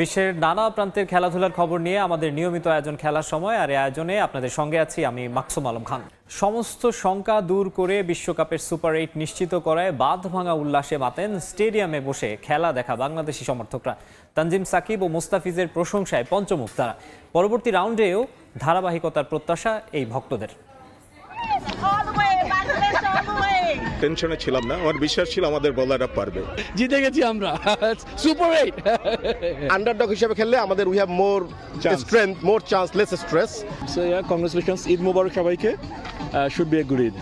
বিশ্বের নানা প্রান্তের খেলাধুলার খবর নিয়ে আমাদের নিয়মিত আয়োজন খেলার সময় আর এই আয়োজনে আপনাদের সঙ্গে আছি আমি মাকসুম আলম খান সমস্ত শঙ্কা দূর করে বিশ্বকাপের সুপার এইট নিশ্চিত করায় বাঁধ ভাঙা উল্লাসে মাতেন স্টেডিয়ামে বসে খেলা দেখা বাংলাদেশি সমর্থকরা তানজিম সাকিব ও মুস্তাফিজের প্রশংসায় পঞ্চমুখ তারা পরবর্তী রাউন্ডেও ধারাবাহিকতার প্রত্যাশা এই ভক্তদের টেনশনে ছিলাম না আমার বিশ্বাস ছিল আমাদের বোলাররা পারবে জিতে গেছি আমরা সুপার এইট আন্ডারডগ হিসেবে খেললে আমাদের we have more strength more chance less stress so yeah congratulations Eid মোবারক সবাইকে should be a good Eid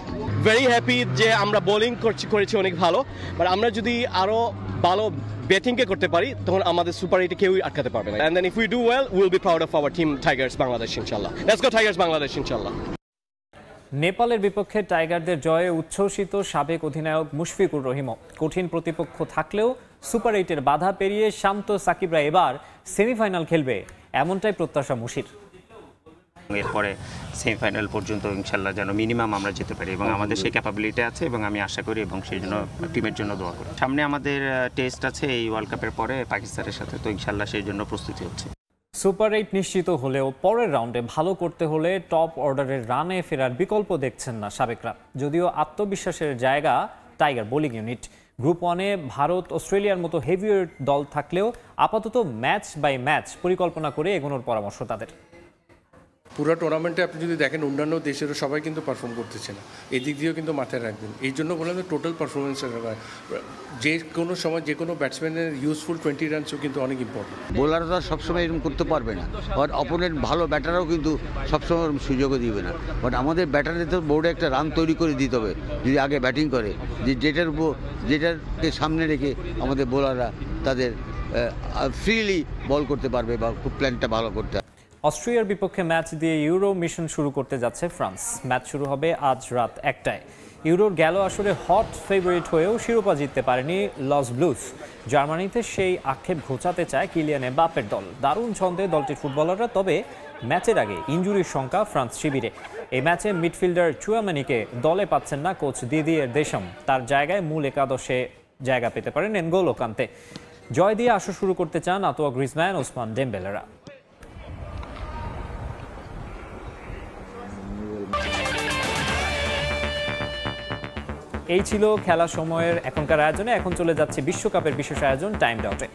very happy যে আমরা বোলিং করছি করেছি অনেক ভালো বাট আমরা যদি আরো ভালো ব্যাটিংকে করতে পারি তখন আমাদের সুপার এইটে কেউই আটকাতে পারবে না and then if we do well will be proud of our team Tigers Bangladesh ইনশাল্লাহ লেটস গো টাইগার্স বাংলাদেশ ইনশাল্লাহ নেপালের বিপক্ষে টাইগারদের জয়ে উচ্ছ্বসিত সাবেক অধিনায়ক মুশফিকুর রহিমও কঠিন প্রতিপক্ষ থাকলেও সুপার এইটের বাধা পেরিয়ে শান্ত সাকিবরা এবার সেমিফাইনাল খেলবে এমনটাই প্রত্যাশা মুশির এরপরে সেমিফাইনাল পর্যন্ত ইনশাল্লাহ যেন মিনিমাম আমরা যেতে পারি এবং আমাদের সেই ক্যাপাবিলিটি আছে এবং আমি আশা করি এবং সেই জন্য টিমের জন্য দোয়া করি সামনে আমাদের টেস্ট আছে এই ওয়ার্ল্ড কাপের পরে পাকিস্তানের সাথে তো ইনশাল্লাহ সেই জন্য প্রস্তুতি হচ্ছে সুপার এইট নিশ্চিত হলেও পরের রাউন্ডে ভালো করতে হলে টপ অর্ডারের রানে ফেরার বিকল্প দেখছেন না সাবেকরা যদিও আত্মবিশ্বাসের জায়গা টাইগার বোলিং ইউনিট গ্রুপ ওয়ানে ভারত অস্ট্রেলিয়ার মতো হেভিওয়েট দল থাকলেও আপাতত ম্যাচ বাই ম্যাচ পরিকল্পনা করে এগোনোর পরামর্শ তাদের পুরো টুর্নামেন্টে আপনি যদি দেখেন অন্যান্য দেশেরও সবাই কিন্তু পারফর্ম করতেছে না এদিক দিয়েও কিন্তু মাথায় রাখবেন এই জন্য বললাম যে টোটাল পারফরমেন্স যে কোনো সময় যে কোনো ব্যাটসম্যানের ইউজফুল টোয়েন্টি রানসও কিন্তু অনেক ইম্পর্টেন্ট বোলাররা সবসময় এরকম করতে পারবে না আর অপোনেন্ট ভালো ব্যাটারও কিন্তু সবসময় এরকম সুযোগও দিবে না বাট আমাদের ব্যাটারে তো বোর্ডে একটা রান তৈরি করে দিতে হবে যদি আগে ব্যাটিং করে যে যেটার উপর যেটাকে সামনে রেখে আমাদের বোলাররা তাদের ফ্রিলি বল করতে পারবে বা খুব প্ল্যানটা ভালো করতে অস্ট্রিয়ার বিপক্ষে ম্যাচ দিয়ে ইউরো মিশন শুরু করতে যাচ্ছে ফ্রান্স ম্যাচ শুরু হবে আজ রাত একটায় ইউরোর গেল আসরে হট ফেভারিট হয়েও শিরোপা জিততে পারেনি লস ব্লুজ জার্মানিতে সেই আক্ষেপ ঘোচাতে চায় কিলিয়ানে বাপের দল দারুণ ছন্দে দলটির ফুটবলাররা তবে ম্যাচের আগে ইঞ্জুরির সংখ্যা ফ্রান্স শিবিরে এই ম্যাচে মিডফিল্ডার চুয়ামানিকে দলে পাচ্ছেন না কোচ দিদিয়ের দেশম তার জায়গায় মূল একাদশে জায়গা পেতে পারেন এনগোলো কান্তে জয় দিয়ে আসর শুরু করতে চান আতোয়া গ্রিজম্যান ওসমান ডেম্বেলেরা এই ছিল খেলা সময়ের এখনকার আয়োজনে এখন চলে যাচ্ছে বিশ্বকাপের বিশেষ আয়োজন টাইম ডাউটে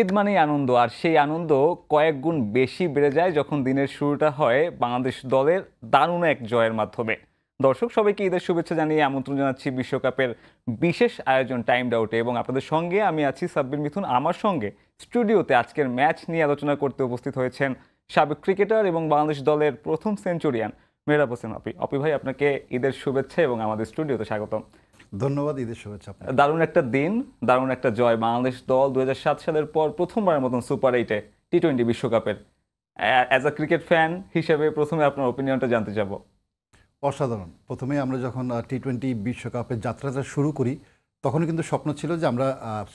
ঈদ মানেই আনন্দ আর সেই আনন্দ কয়েক গুণ বেশি বেড়ে যায় যখন দিনের শুরুটা হয় বাংলাদেশ দলের দারুণ এক জয়ের মাধ্যমে দর্শক সবাইকে ঈদের শুভেচ্ছা জানিয়ে আমন্ত্রণ জানাচ্ছি বিশ্বকাপের বিশেষ আয়োজন টাইম ডাউটে এবং আপনাদের সঙ্গে আমি আছি সাব্বির মিথুন আমার সঙ্গে স্টুডিওতে আজকের ম্যাচ নিয়ে আলোচনা করতে উপস্থিত হয়েছেন সাবেক ক্রিকেটার এবং বাংলাদেশ দলের প্রথম সেঞ্চুরিয়ান মেহরাব হোসেন অপি অপি ভাই আপনাকে ঈদের শুভেচ্ছা এবং আমাদের স্টুডিওতে স্বাগতম ধন্যবাদ ঈদের শুভেচ্ছা দারুণ একটা দিন দারুণ একটা জয় বাংলাদেশ দল দু সালের পর প্রথমবারের মতন সুপার এইটে টি টোয়েন্টি বিশ্বকাপের অ্যাজ আ ক্রিকেট ফ্যান হিসেবে প্রথমে আপনার ওপিনিয়নটা জানতে চাবো অসাধারণ প্রথমে আমরা যখন টি টোয়েন্টি বিশ্বকাপে যাত্রাটা শুরু করি তখন কিন্তু স্বপ্ন ছিল যে আমরা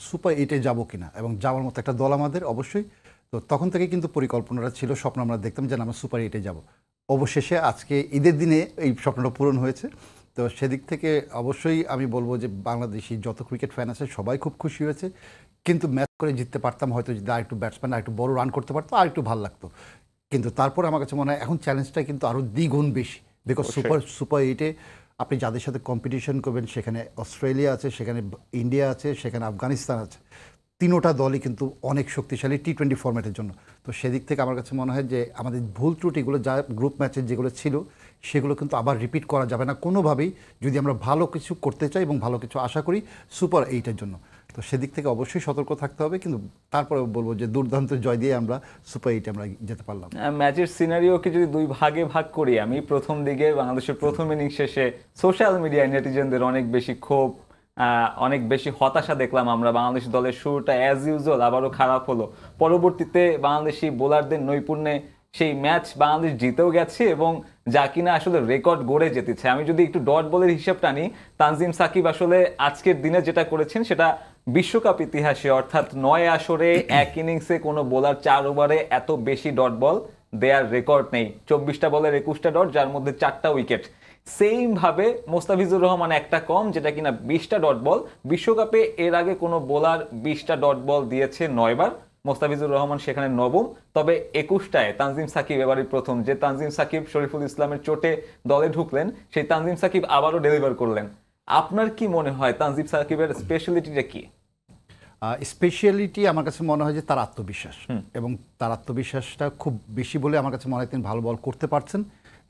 সুপার এইটে যাব কিনা এবং যাওয়ার মতো একটা দল আমাদের অবশ্যই তো তখন থেকে কিন্তু পরিকল্পনাটা ছিল স্বপ্ন আমরা দেখতাম যে আমরা সুপার এইটে যাব অবশেষে আজকে ঈদের দিনে এই স্বপ্নটা পূরণ হয়েছে তো সেদিক থেকে অবশ্যই আমি বলবো যে বাংলাদেশি যত ক্রিকেট ফ্যান আছে সবাই খুব খুশি হয়েছে কিন্তু ম্যাচ করে জিততে পারতাম হয়তো যদি আর একটু ব্যাটসম্যান আর একটু বড় রান করতে পারতো আর একটু ভালো লাগতো কিন্তু তারপর আমার কাছে মনে হয় এখন চ্যালেঞ্জটা কিন্তু আরও দ্বিগুণ বেশি বিকজ সুপার সুপার এইটে আপনি যাদের সাথে কম্পিটিশন করবেন সেখানে অস্ট্রেলিয়া আছে সেখানে ইন্ডিয়া আছে সেখানে আফগানিস্তান আছে তিনোটা দলই কিন্তু অনেক শক্তিশালী টি টোয়েন্টি ফর্ম্যাটের জন্য তো সেদিক থেকে আমার কাছে মনে হয় যে আমাদের ভুল ত্রুটিগুলো যা গ্রুপ ম্যাচের যেগুলো ছিল সেগুলো কিন্তু আবার রিপিট করা যাবে না কোনোভাবেই যদি আমরা ভালো কিছু করতে চাই এবং ভালো কিছু আশা করি সুপার এইটের জন্য তো সেদিক থেকে অবশ্যই সতর্ক থাকতে হবে কিন্তু তারপরে বলবো যে দুর্দান্ত জয় দিয়ে আমরা সুপার এইটে আমরা যেতে পারলাম ম্যাচের সিনারিওকে যদি দুই ভাগে ভাগ করি আমি প্রথম দিকে বাংলাদেশের প্রথম ইনিংস শেষে সোশ্যাল মিডিয়ায় নেটিজেনদের অনেক বেশি ক্ষোভ অনেক বেশি হতাশা দেখলাম আমরা বাংলাদেশ দলের শুরুটা অ্যাজ ইউজুয়াল আবারও খারাপ হলো পরবর্তীতে বাংলাদেশি বোলারদের নৈপুণ্যে সেই ম্যাচ বাংলাদেশ জিতেও গেছে এবং যা কিনা আসলে রেকর্ড গড়ে যেতেছে আমি যদি একটু ডট বলের হিসাব টানি তানজিম সাকিব আসলে আজকের দিনে যেটা করেছেন সেটা বিশ্বকাপ ইতিহাসে অর্থাৎ নয় আসরে এক ইনিংসে কোনো বোলার চার ওভারে এত বেশি ডট বল দেয়ার রেকর্ড নেই চব্বিশটা বলের একুশটা ডট যার মধ্যে চারটা উইকেট সেইমভাবে মোস্তাফিজুর রহমান একটা কম যেটা কিনা বিশটা ডট বল বিশ্বকাপে এর আগে কোনো বোলার বিশটা ডট বল দিয়েছে নয়বার মোস্তাফিজুর রহমান সেখানে নবম তবে একুশটায় তানজিম সাকিব এবারই প্রথম যে তানজিম সাকিব শরীফুল ইসলামের চোটে দলে ঢুকলেন সেই তানজিম সাকিব আবারও ডেলিভার করলেন আপনার কি মনে হয় তানজিব সাকিবের স্পেশালিটিটা কি স্পেশালিটি আমার কাছে মনে হয় যে তার আত্মবিশ্বাস এবং তার আত্মবিশ্বাসটা খুব বেশি বলে আমার কাছে মনে হয় তিনি ভালো বল করতে পারছেন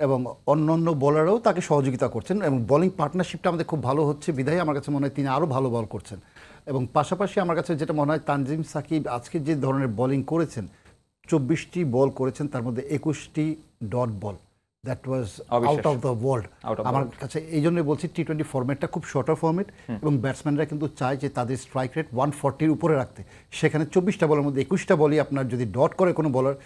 এবং অন্য অন্য বলারও তাকে সহযোগিতা করছেন এবং বলিং পার্টনারশিপটা আমাদের খুব ভালো হচ্ছে বিধায় আমার কাছে মনে হয় তিনি আরও ভালো বল করছেন এবং পাশাপাশি আমার কাছে যেটা মনে হয় তানজিম সাকিব আজকে যে ধরনের বোলিং করেছেন চব্বিশটি বল করেছেন তার মধ্যে একুশটি dot ball that was out of the world আমার কাছে এই জন্য বলছি টি টোয়েন্টি ফর্মেটটা খুব শর্টার ফর্মেট এবং ব্যাটসম্যানরা কিন্তু চায় যে তাদের স্ট্রাইক রেট ওয়ান ফর্টির উপরে রাখতে সেখানে চব্বিশটা বলের মধ্যে একুশটা বলই আপনার যদি ডট করে কোনো বলার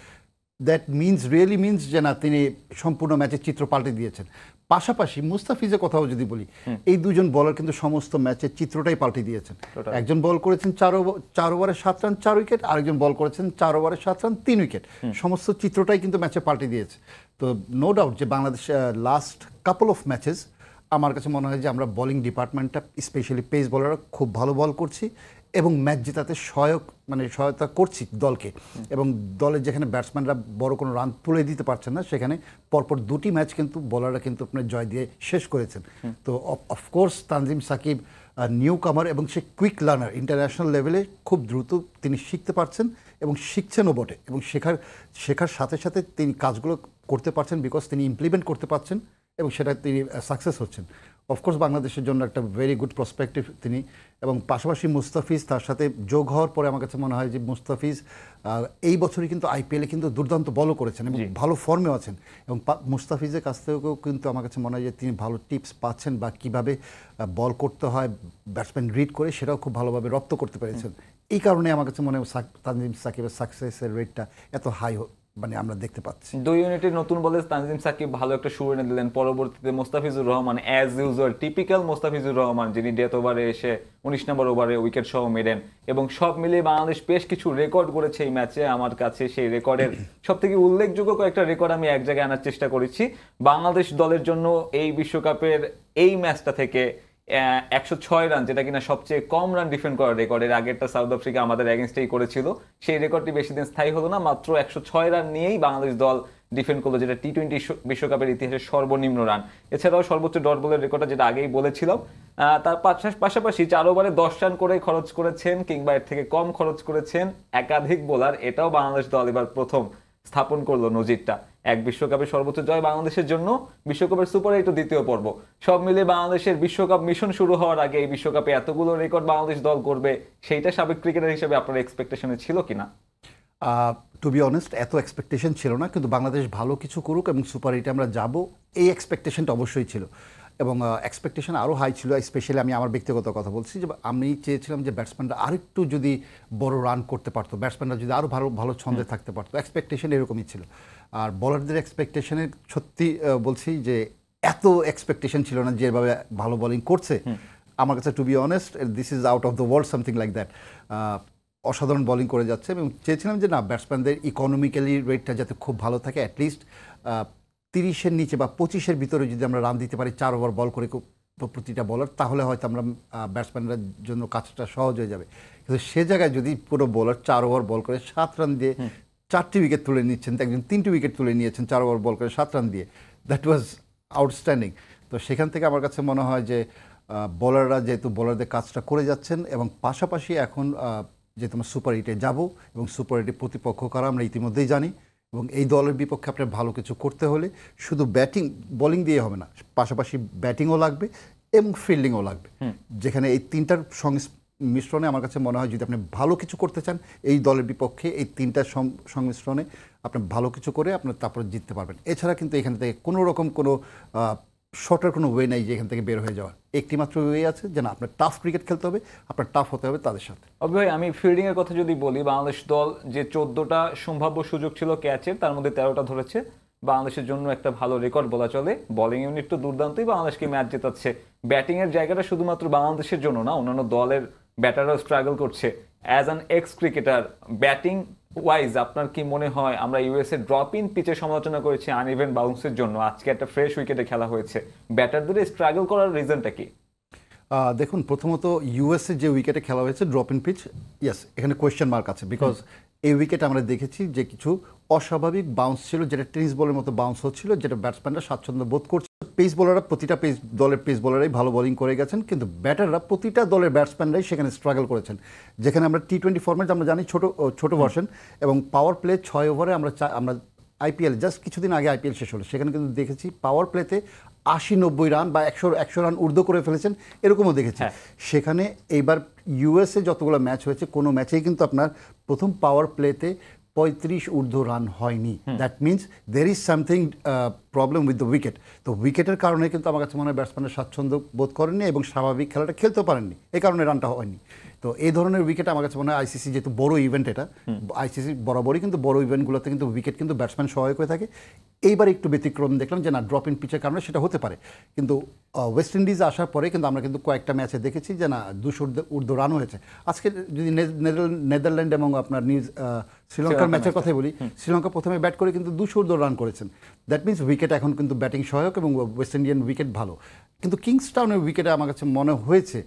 দ্যাট মিনস রিয়েলি মিনস যে না তিনি সম্পূর্ণ ম্যাচের চিত্র পাল্টে দিয়েছেন পাশাপাশি মুস্তাফিজের কথাও যদি বলি এই দুজন বলার কিন্তু সমস্ত ম্যাচের চিত্রটাই পাল্টে দিয়েছেন একজন বল করেছেন চার চার ওভারে সাত রান চার উইকেট আরেকজন বল করেছেন চার ওভারে সাত রান তিন উইকেট সমস্ত চিত্রটাই কিন্তু ম্যাচে পাল্টে দিয়েছে তো নো ডাউট যে Bangladesh last couple of matches আমার কাছে মনে হয় যে আমরা বলিং ডিপার্টমেন্টটা স্পেশালি পেস বলাররা খুব ভালো বল করছি এবং ম্যাচ জেতাতে সহায়ক মানে সহায়তা করছি দলকে এবং দলের যেখানে ব্যাটসম্যানরা বড় কোনো রান তুলে দিতে পারছেন না সেখানে পরপর দুটি ম্যাচ কিন্তু বলাররা কিন্তু আপনার জয় দিয়ে শেষ করেছেন তো অফকোর্স তানজিম সাকিব নিউ কামার এবং সে কুইক লার্নার ইন্টারন্যাশনাল লেভেলে খুব দ্রুত তিনি শিখতে পারছেন এবং শিখছেনও বটে এবং শেখার শেখার সাথে সাথে তিনি কাজগুলো করতে পারছেন বিকজ তিনি ইমপ্লিমেন্ট করতে পারছেন এবং সেটা তিনি সাকসেস হচ্ছেন অফকোর্স বাংলাদেশের জন্য একটা ভেরি গুড প্রসপেক্টিভ তিনি এবং পাশাপাশি মুস্তাফিজ তার সাথে যোগ হওয়ার পরে আমার কাছে মনে হয় যে মুস্তাফিজ এই বছরই কিন্তু আইপিএলে কিন্তু দুর্দান্ত বলও করেছেন এবং ভালো ফর্মেও আছেন এবং মুস্তাফিজের কাছ থেকেও কিন্তু আমার কাছে মনে হয় যে তিনি ভালো টিপস পাচ্ছেন বা কিভাবে বল করতে হয় ব্যাটসম্যান রিড করে সেটাও খুব ভালোভাবে রপ্ত করতে পেরেছেন এই কারণে আমার কাছে মনে হয় তানজিম সাকিবের সাকসেসের রেটটা এত হাই মানে আমরা দেখতে পাচ্ছি দুই ইউনিটের নতুন বলে তানজিম সাকিব ভালো একটা শুরু এনে দিলেন পরবর্তীতে Mustafizur Rahman as usual typical Mustafizur Rahman যিনি ডেথ ওভারে এসে উনিশ নম্বর ওভারে উইকেট সহ মেরেন এবং সব মিলিয়ে বাংলাদেশ বেশ কিছু রেকর্ড করেছে এই ম্যাচে আমার কাছে সেই রেকর্ডের সব থেকে উল্লেখযোগ্য কয়েকটা রেকর্ড আমি এক জায়গায় আনার চেষ্টা করেছি বাংলাদেশ দলের জন্য এই বিশ্বকাপের এই ম্যাচটা থেকে একশো ছয় রান যেটা কিনা সবচেয়ে কম রান ডিফেন্ড করা রেকর্ড এর আগেরটা সাউথ আফ্রিকা আমাদের অ্যাগেনস্টেই করেছিল সেই রেকর্ডটি বেশি দিন স্থায়ী হলো না মাত্র একশো ছয় রান নিয়েই বাংলাদেশ দল ডিফেন্ড করলো যেটা টি টোয়েন্টি বিশ্বকাপের ইতিহাসের সর্বনিম্ন রান এছাড়াও সর্বোচ্চ ডট বলের রেকর্ডটা যেটা আগেই বলেছিলাম তার পাশাপাশি চার ওভারে দশ রান করে খরচ করেছেন কিংবা এর থেকে কম খরচ করেছেন একাধিক বোলার এটাও বাংলাদেশ দল এবার প্রথম স্থাপন করলো নজিরটা এক বিশ্বকাপে সর্বোচ্চ জয় বাংলাদেশের জন্য বিশ্বকাপের সুপার এইটও দ্বিতীয় পর্ব সব মিলে বাংলাদেশের বিশ্বকাপ মিশন শুরু হওয়ার আগে এই বিশ্বকাপে এতগুলো রেকর্ড বাংলাদেশ দল করবে সেইটা সাবেক ক্রিকেটার হিসেবে আপনার এক্সপেকটেশনে ছিল কিনা টু বি অনেস্ট এত এক্সপেকটেশন ছিল না কিন্তু বাংলাদেশ ভালো কিছু করুক এবং সুপার এইটে আমরা যাব এই এক্সপেকটেশনটা অবশ্যই ছিল এবং এক্সপেকটেশন আরও হাই ছিল স্পেশালি আমি আমার ব্যক্তিগত কথা বলছি যে আমি চেয়েছিলাম যে ব্যাটসম্যানরা আরেকটু যদি বড় রান করতে পারতো ব্যাটসম্যানরা যদি আরও ভালো ভালো ছন্দে থাকতে পারতো এক্সপেকটেশন এরকমই ছিল আর বলারদের এক্সপেকটেশনের সত্যি বলছি যে এত এক্সপেকটেশন ছিল না যেভাবে ভালো বলিং করছে আমার কাছে to be honest this is out of the world something like that অসাধারণ বোলিং করে যাচ্ছে এবং চেয়েছিলাম যে না ব্যাটসম্যানদের ইকোনমিক্যালি রেটটা যাতে খুব ভালো থাকে অ্যাটলিস্ট তিরিশের নিচে বা পঁচিশের ভিতরে যদি আমরা রান দিতে পারি চার ওভার বল করে প্রতিটা বলার তাহলে হয়তো আমরা ব্যাটসম্যানদের জন্য কাজটা সহজ হয়ে যাবে কিন্তু সে জায়গায় যদি পুরো বোলার চার ওভার বল করে সাত রান দিয়ে চারটি উইকেট তুলে নিচ্ছেন একজন তিনটি উইকেট তুলে নিয়েছেন চার ওভার বল করে সাত রান দিয়ে দ্যাট ওয়াজ আউটস্ট্যান্ডিং তো সেখান থেকে আমার কাছে মনে হয় যে বলাররা যেহেতু বলারদের কাজটা করে যাচ্ছেন এবং পাশাপাশি এখন যে তোমার সুপার এইটে যাব এবং সুপার এইটে প্রতিপক্ষ করা আমরা ইতিমধ্যেই জানি এবং এই দলের বিপক্ষে আপনার ভালো কিছু করতে হলে শুধু ব্যাটিং বলিং দিয়ে হবে না পাশাপাশি ব্যাটিংও লাগবে এবং ফিল্ডিংও লাগবে যেখানে এই তিনটার মিশ্রণে আমার কাছে মনে হয় যদি আপনি ভালো কিছু করতে চান এই দলের বিপক্ষে এই তিনটা সংমিশ্রণে আপনি ভালো কিছু করে আপনার তারপর জিততে পারবেন এছাড়া কিন্তু এখান থেকে কোনো রকম কোনো শর্টের কোনো ওয়ে নেই যে এখান থেকে বের হয়ে যাওয়ার একটি মাত্র ওয়ে আছে যে না আপনার টাফ ক্রিকেট খেলতে হবে আপনার টাফ হতে হবে তাদের সাথে অভয় আমি ফিল্ডিংয়ের কথা যদি বলি বাংলাদেশ দল যে চোদ্দোটা সম্ভাব্য সুযোগ ছিল ক্যাচের তার মধ্যে তেরোটা ধরেছে বাংলাদেশের জন্য একটা ভালো রেকর্ড বলা চলে বলিং ইউনিট তো দুর্দান্তই বাংলাদেশকে ম্যাচ জেতাচ্ছে ব্যাটিংয়ের জায়গাটা শুধুমাত্র বাংলাদেশের জন্য না অন্যান্য দলের ব্যাটাররা স্ট্রাগল করছে as an ex cricketer batting wise আপনার কি মনে হয় আমরা ইউএসএ ড্রপ ইন পিচে সমালোচনা করেছি আনইভেন বাউন্সের জন্য আজকে একটা ফ্রেশ উইকেটে খেলা হয়েছে ব্যাটারদের স্ট্রাগল করার রিজনটা কি দেখুন প্রথমত ইউএসএ যে উইকেটে খেলা হয়েছে ড্রপ ইন পিচ ইয়েস এখানে কোয়েশ্চেন মার্ক আছে বিকজ এই উইকেটে আমরা দেখেছি যে কিছু অস্বাভাবিক বাউন্স ছিল যেটা টেনিস বলের মতো বাউন্স হচ্ছিল যেটা ব্যাটসম্যানরা স্বাচ্ছন্দ্য বোধ করছে পেস বোলাররা প্রতিটা পেস দলের পেস বোলারাই ভালো বোলিং করে গেছেন কিন্তু ব্যাটাররা প্রতিটা দলের ব্যাটসম্যানরাই সেখানে স্ট্রাগল করেছেন যেখানে আমরা টি টোয়েন্টি ফর্ম্যাট আমরা জানি ছোট ছোট ভার্সন এবং পাওয়ার প্লে ছয় ওভারে আমরা আমরা আইপিএল জাস্ট কিছুদিন আগে আইপিএল শেষ হলো সেখানে কিন্তু দেখেছি পাওয়ার প্লেতে আশি নব্বই রান বা একশো একশো রান ঊর্ধ্ব করে ফেলেছেন এরকমও দেখেছি হ্যাঁ। সেখানে এইবার ইউএসএ যতগুলো ম্যাচ হয়েছে কোনো ম্যাচেই কিন্তু আপনার প্রথম পাওয়ার প্লেতে পঁয়ত্রিশ ঊর্ধ্ব রান হয়নি that means there is something problem with the wicket তো উইকেটের কারণে কিন্তু আমার কাছে মনে হয় ব্যাটসম্যানের স্বাচ্ছন্দ্য বোধ করেননি এবং স্বাভাবিক খেলাটা খেলতেও পারেননি এই কারণে রানটা হয়নি তো এই ধরনের উইকেট আমার কাছে মনে হয় আইসিসি যেহেতু বড় ইভেন্ট এটা আইসিসি বরাবরই কিন্তু বড় ইভেন্টগুলোতে কিন্তু উইকেট কিন্তু ব্যাটসম্যান সহায়ক হয়ে থাকে এইবার একটু ব্যতিক্রম দেখলাম যে না ড্রপ ইন পিচের কারণে সেটা হতে পারে কিন্তু ওয়েস্ট ইন্ডিজ আসার পরে কিন্তু আমরা কিন্তু কয়েকটা ম্যাচে দেখেছি যে না দুশো ঊর্ধ্ব রান হয়েছে আজকে যদি নেদারল্যান্ড এবং আপনার নিউজ শ্রীলঙ্কার ম্যাচের কথাই বলি শ্রীলঙ্কা প্রথমে ব্যাট করে কিন্তু দুশো ঊর্ধ্ব রান করেছেন দ্যাট মিনস উইকেট এখন কিন্তু ব্যাটিং সহায়ক এবং ওয়েস্ট ইন্ডিয়ান উইকেট ভালো কিন্তু কিংস টাউনের উইকেটে আমার কাছে মনে হয়েছে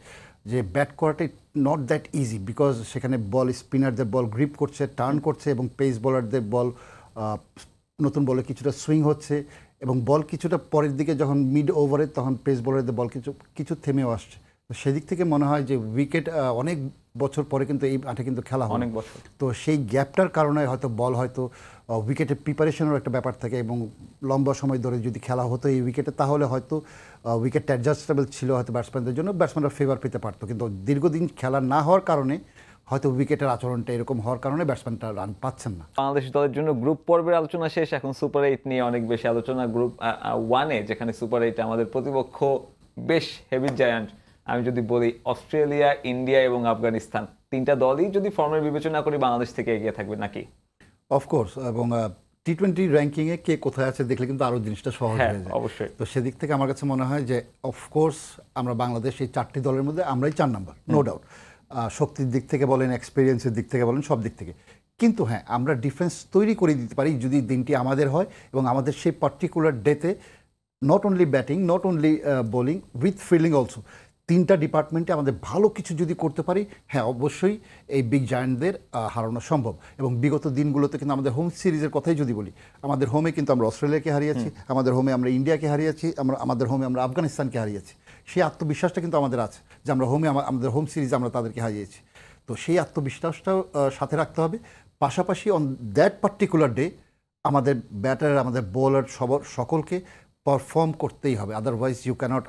যে ব্যাট করাটা নট দ্যাট ইজি বিকজ সেখানে বল স্পিনারদের বল গ্রিপ করছে টার্ন করছে এবং পেস বলারদের বল নতুন বলে কিছুটা সুইং হচ্ছে এবং বল কিছুটা পরের দিকে যখন মিড ওভারে তখন পেস বলারদের বল কিছু কিছু থেমেও আসছে তো সেদিক থেকে মনে হয় যে উইকেট অনেক বছর পরে কিন্তু এই মাঠে কিন্তু খেলা হয় অনেক বছর তো সেই গ্যাপটার কারণে হয়তো বল হয়তো উইকেটের প্রিপারেশনের একটা ব্যাপার থাকে এবং লম্বা সময় ধরে যদি খেলা হতো এই উইকেটে তাহলে হয়তো উইকেটটা অ্যাডজাস্টেবল ছিল হয়তো ব্যাটসম্যানদের জন্য ব্যাটসম্যানরা ফেভার পেতে পারতো কিন্তু দীর্ঘদিন খেলা না হওয়ার কারণে হয়তো উইকেটের আচরণটা এরকম হওয়ার কারণে ব্যাটসম্যানটা রান পাচ্ছেন না বাংলাদেশ দলের জন্য গ্রুপ পর্বের আলোচনা শেষ এখন সুপার এইট নিয়ে অনেক বেশি আলোচনা গ্রুপ ওয়ানে যেখানে সুপার এইটে আমাদের প্রতিপক্ষ বেশ হেভি জায়ান্ট আমি যদি বলি অস্ট্রেলিয়া ইন্ডিয়া এবং আফগানিস্তান তিনটা দলই যদি ফর্মের বিবেচনা করি বাংলাদেশ থেকে এগিয়ে থাকবে নাকি অফকোর্স এবং টি টোয়েন্টি র্যাঙ্কিংয়ে কে কোথায় আছে দেখলে কিন্তু আরও জিনিসটা সহজ হ্যাঁ, হয়ে যায় অবশ্যই তো সেদিক থেকে আমার কাছে মনে হয় যে অফকোর্স আমরা বাংলাদেশ এই চারটি দলের মধ্যে আমরাই চার নাম্বার নো ডাউট শক্তির দিক থেকে বলেন এক্সপিরিয়েন্সের দিক থেকে বলেন সব দিক থেকে কিন্তু হ্যাঁ আমরা ডিফেন্স তৈরি করে দিতে পারি যদি দিনটি আমাদের হয় এবং আমাদের সেই পার্টিকুলার ডেতে not only batting not only bowling with fielding also তিনটা ডিপার্টমেন্টে আমাদের ভালো কিছু যদি করতে পারি হ্যাঁ অবশ্যই এই বিগ জায়ান্টদের হারানো সম্ভব এবং বিগত দিনগুলোতে কিন্তু আমাদের হোম সিরিজের কথাই যদি বলি আমাদের হোমে কিন্তু আমরা অস্ট্রেলিয়াকে হারিয়েছি আমাদের হোমে আমরা ইন্ডিয়াকে হারিয়েছি আমরা আমাদের হোমে আমরা আফগানিস্তানকে হারিয়েছি সেই আত্মবিশ্বাসটা কিন্তু আমাদের আছে যে আমরা হোমে আমাদের হোম সিরিজ আমরা তাদেরকে হারিয়েছি তো সেই আত্মবিশ্বাসটাও সাথে রাখতে হবে পাশাপাশি অন দ্যাট পার্টিকুলার ডে আমাদের ব্যাটার আমাদের বোলার সব সকলকে পারফর্ম করতেই হবে আদারওয়াইজ ইউ ক্যানট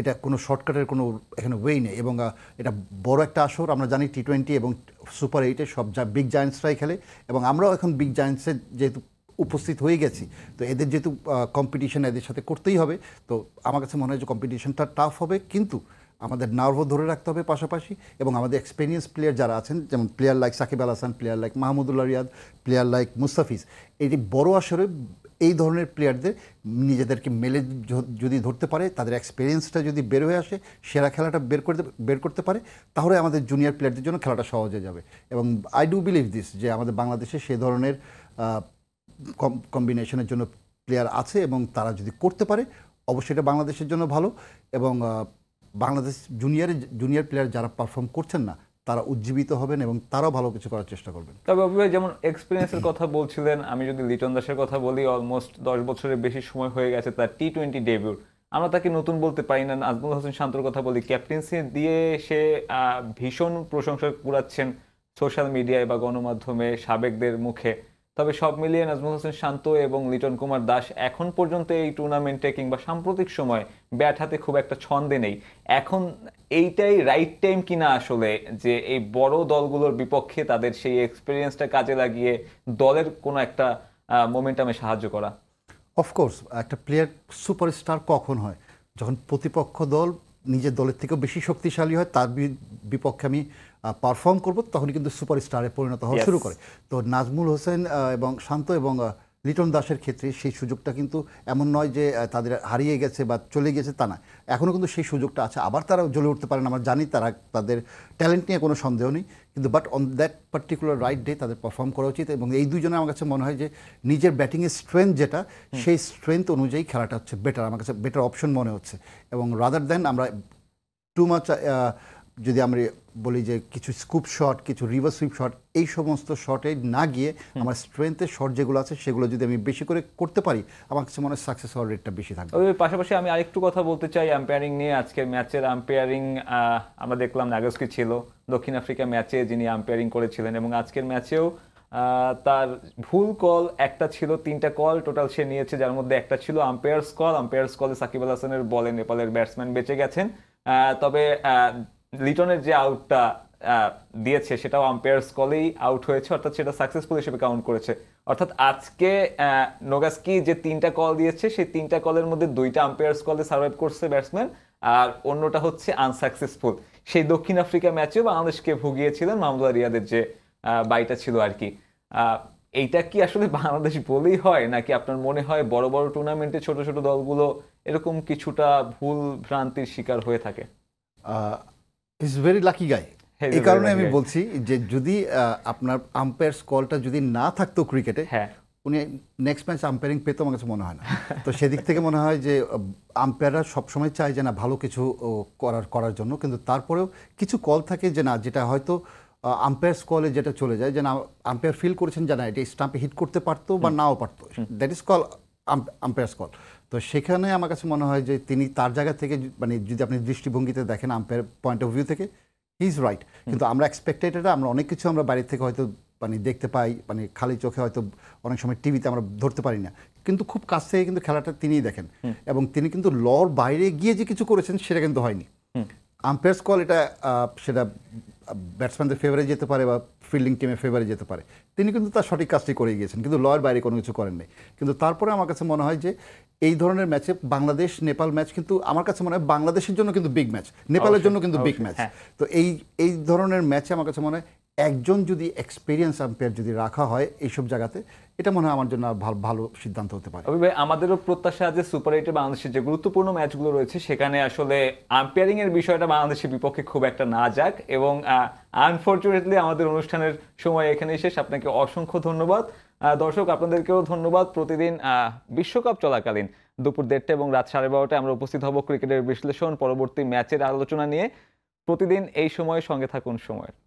এটা কোনো শর্টকাটের কোনো এখানে ওয়েই নেই এবং এটা বড় একটা আসর আমরা জানি টি টোয়েন্টি এবং সুপার এইটে সব যা বিগ জায়েন্টসরাই খেলে এবং আমরাও এখন বিগ জায়েন্টসের যেহেতু উপস্থিত হয়ে গেছি তো এদের যেহেতু কম্পিটিশন এদের সাথে করতেই হবে তো আমার কাছে মনে হয় যে কম্পিটিশনটা টাফ হবে কিন্তু আমাদের নার্ভও ধরে রাখতে হবে পাশাপাশি এবং আমাদের এক্সপিরিয়েন্স প্লেয়ার যারা আছেন যেমন player like Shakib Al Hasan player like Mahmudullah Riyad player like Mustafiz এটি বড় আসরে এই ধরনের প্লেয়ারদের নিজেদেরকে মেলে যদি ধরতে পারে তাদের এক্সপিরিয়েন্সটা যদি বের হয়ে আসে সেরা খেলাটা বের করতে বের করতে পারে তাহলে আমাদের জুনিয়র প্লেয়ারদের জন্য খেলাটা সহজ হয়ে যাবে এবং আই ডু বিলিভ দিস যে আমাদের বাংলাদেশে সে ধরনের কম্বিনেশনের জন্য প্লেয়ার আছে এবং তারা যদি করতে পারে অবশ্যই এটা বাংলাদেশের জন্য ভালো এবং বাংলাদেশ জুনিয়র জুনিয়র প্লেয়ার যারা পারফর্ম করছেন না তারা উজ্জীবিত হবেন এবং তারাও ভালো কিছু করার চেষ্টা করবেন তবে যেমন এক্সপিরিয়েন্সের কথা বলছিলেন আমি যদি লিটন দাসের কথা বলি অলমোস্ট দশ বছরের বেশি সময় হয়ে গেছে তার টি টোয়েন্টি ডেবিউট আমরা তাকে নতুন বলতে পারি না আজমুল হোসেন শান্তর কথা বলি ক্যাপ্টেন্সি দিয়ে সে ভীষণ প্রশংসা কুড়াচ্ছেন সোশ্যাল মিডিয়ায় বা গণমাধ্যমে সাবেকদের মুখে তবে সব মিলিয়ে নাজমুল হোসেন শান্ত এবং লিটন কুমার দাস এখন পর্যন্ত এই টুর্নামেন্টে কিংবা সাম্প্রতিক সময় ব্যাট হাতে খুব একটা ছন্দে নেই এখন এইটাই রাইট টাইম কিনা আসলে যে এই বড় দলগুলোর বিপক্ষে তাদের সেই এক্সপিরিয়েন্সটা কাজে লাগিয়ে দলের কোনো একটা মোমেন্টামে সাহায্য করা অফকোর্স একটা প্লেয়ার সুপারস্টার কখন হয় যখন প্রতিপক্ষ দল নিজের দলের থেকেও বেশি শক্তিশালী হয় তার বিপক্ষে আমি পারফর্ম করব তখন কিন্তু সুপার স্টারে পরিণত হওয়া শুরু করে তো নাজমুল হোসেন এবং শান্ত এবং লিটন দাসের ক্ষেত্রে সেই সুযোগটা কিন্তু এমন নয় যে তাদের হারিয়ে গেছে বা চলে গেছে তা না এখনও কিন্তু সেই সুযোগটা আছে আবার তারা জ্বলে উঠতে পারেন আমরা জানি তারা তাদের ট্যালেন্ট নিয়ে কোনো সন্দেহ নেই কিন্তু but on that particular right day তাদের পারফর্ম করা উচিত এবং এই দুজনে আমার কাছে মনে হয় যে নিজের ব্যাটিংয়ের স্ট্রেংথ যেটা সেই স্ট্রেংথ অনুযায়ী খেলাটা হচ্ছে বেটার আমার কাছে বেটার অপশন মনে হচ্ছে এবং রাদার দেন আমরা টু মাচ যদি আমরা বলি যে কিছু স্কুপ শট কিছু রিভার্স সুইপ শট এই সমস্ত শটে না গিয়ে আমার স্ট্রেংথের শট যেগুলো আছে সেগুলো যদি আমি বেশি করে করতে পারি আমার কাছে মনে হয় সাকসেস হওয়ার রেটটা বেশি থাকবে ওই পাশাপাশি আমি আরেকটু কথা বলতে চাই আম্পায়ারিং নিয়ে আজকের ম্যাচের আম্পায়ারিং আমরা দেখলাম নাগস্কি ছিল দক্ষিণ আফ্রিকা ম্যাচে যিনি আম্পায়ারিং করেছিলেন এবং আজকের ম্যাচেও তার ভুল কল একটা ছিল তিনটা কল টোটাল সে নিয়েছে যার মধ্যে একটা ছিল আম্পায়ার্স কল আম্পায়ার্স কলে সাকিব আল হাসানের বলে নেপালের ব্যাটসম্যান বেঁচে গেছেন তবে লিটনের যে আউটটা দিয়েছে সেটাও আম্পায়ার্স কলেই আউট হয়েছে অর্থাৎ সেটা সাকসেসফুল হিসেবে কাউন্ট করেছে অর্থাৎ আজকে নোগাস্কি যে তিনটা কল দিয়েছে সেই তিনটা কলের মধ্যে দুইটা আম্পায়ার্স কলে সার্ভাইভ করছে ব্যাটসম্যান আর অন্যটা হচ্ছে আনসাকসেসফুল সেই দক্ষিণ আফ্রিকা ম্যাচেও বাংলাদেশকে ভুগিয়েছিলেন মামলা রিয়াদের যে বাইটা ছিল আর কি এইটা কি আসলে বাংলাদেশ বলেই হয় নাকি আপনার মনে হয় বড় বড় টুর্নামেন্টে ছোট ছোট দলগুলো এরকম কিছুটা ভুল ভ্রান্তির শিকার হয়ে থাকে ইজ ভেরি লাকি গাই এই কারণে আমি বলছি যে যদি আপনার আম্পায়ার স্কলটা যদি না থাকতো ক্রিকেটে হ্যাঁ। উনি নেক্সট ম্যাচ আম্পায়ারিং পেতো আমার কাছে মনে হয় না তো সেদিক থেকে মনে হয় যে আম্পায়াররা সবসময় চায় যে না ভালো কিছু করার করার জন্য কিন্তু তারপরেও কিছু কল থাকে যে না যেটা হয়তো আম্পায়ার্স কলে যেটা চলে যায় যে না আম্পায়ার ফিল করেছেন যে না এটা স্টাম্পে হিট করতে পারতো বা নাও পারতো that is call umpire's call তো সেখানে আমার কাছে মনে হয় যে তিনি তার জায়গা থেকে মানে যদি আপনি দৃষ্টিভঙ্গিতে দেখেন আম্পায়ার পয়েন্ট অফ ভিউ থেকে হি ইজ রাইট কিন্তু আমরা এক্সপেক্টেটেড আমরা অনেক কিছু আমরা বাইরে থেকে হয়তো মানে দেখতে পাই মানে খালি চোখে হয়তো অনেক সময় টিভিতে আমরা ধরতে পারি না কিন্তু খুব কাছ থেকে কিন্তু খেলাটা তিনিই দেখেন এবং তিনি কিন্তু লর বাইরে গিয়ে যে কিছু করেছেন সেটা কিন্তু হয়নি আম্পায়ার্স কল এটা সেটা ব্যাটসম্যানদের ফেভারে যেতে পারে বা ফিল্ডিং টিমে ফেভারে যেতে পারে তিনি কিন্তু তার সঠিক কাজটি করে গিয়েছেন কিন্তু লয়ের বাইরে কোনো কিছু করেন নাই কিন্তু তারপরে আমার কাছে মনে হয় যে এই ধরনের ম্যাচে বাংলাদেশ নেপাল ম্যাচ কিন্তু আমার কাছে মনে হয় বাংলাদেশের জন্য কিন্তু বিগ ম্যাচ নেপালের জন্য কিন্তু বিগ ম্যাচ তো এই এই ধরনের ম্যাচে আমার কাছে মনে হয় একজন যদি এক্সপিরিয়েন্স আম্পায়ার যদি রাখা হয় এইসব জায়গাতে এটা মনে হয় আমার জন্য ভালো সিদ্ধান্ত হতে পারে ভাই আমাদেরও প্রত্যাশা আছে সুপার এইটে বাংলাদেশের যে গুরুত্বপূর্ণ ম্যাচগুলো রয়েছে সেখানে আসলে আম্পায়ারিং এর বিষয়টা বাংলাদেশের বিপক্ষে খুব একটা না যাক এবং আনফর্চুনেটলি আমাদের অনুষ্ঠানের সময় এখানে শেষ আপনাকে অসংখ্য ধন্যবাদ দর্শক আপনাদেরকেও ধন্যবাদ প্রতিদিন বিশ্বকাপ চলাকালীন দুপুর দেড়টা এবং রাত সাড়ে বারোটায় আমরা উপস্থিত হব ক্রিকেটের বিশ্লেষণ পরবর্তী ম্যাচের আলোচনা নিয়ে প্রতিদিন এই সময় সঙ্গে থাকুন সময়ের